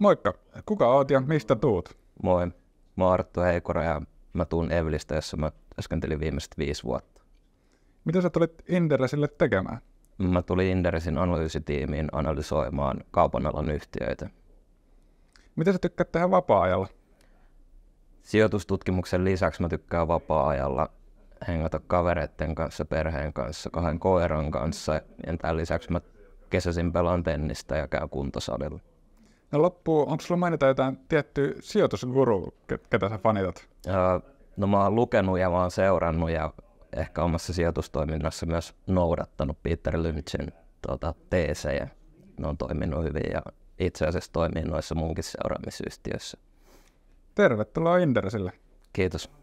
Moikka! Kuka oot ja mistä tuut? Moi, mä oon Arttu Heikora ja mä tuun Evlistä, jossa mä työskentelin viimeiset viisi vuotta. Mitä sä tulit Inderesille tekemään? Mä tulin Inderesin analyysitiimiin analysoimaan kaupan alan yhtiöitä. Mitä sä tykkäät tehdä vapaa-ajalla? Sijoitustutkimuksen lisäksi mä tykkään vapaa-ajalla hengata kavereiden kanssa, perheen kanssa, kahden koiran kanssa. Ja tämän lisäksi mä kesäisin pelaan tennistä ja käyn kuntosalilla. No loppuun, onko sulla mainita jotain tietty sijoitusguru, ketä sä fanitat? no mä oon lukenut ja mä oon seurannut ja ehkä omassa sijoitustoiminnassa myös noudattanut Peter Lynchin tuota, teesejä. Ne on toiminut hyvin ja itse asiassa toimii noissa munkin seuraamisyhtiöissä. Tervetuloa Indersille. Kiitos.